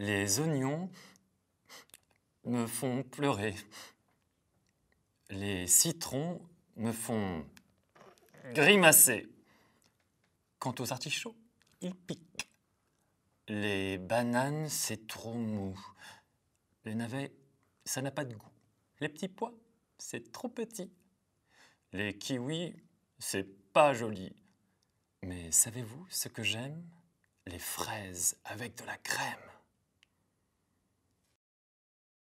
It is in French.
Les oignons me font pleurer. Les citrons me font grimacer. Quant aux artichauts, ils piquent. Les bananes, c'est trop mou. Les navets, ça n'a pas de goût. Les petits pois, c'est trop petit. Les kiwis, c'est pas joli. Mais savez-vous ce que j'aime Les fraises avec de la crème.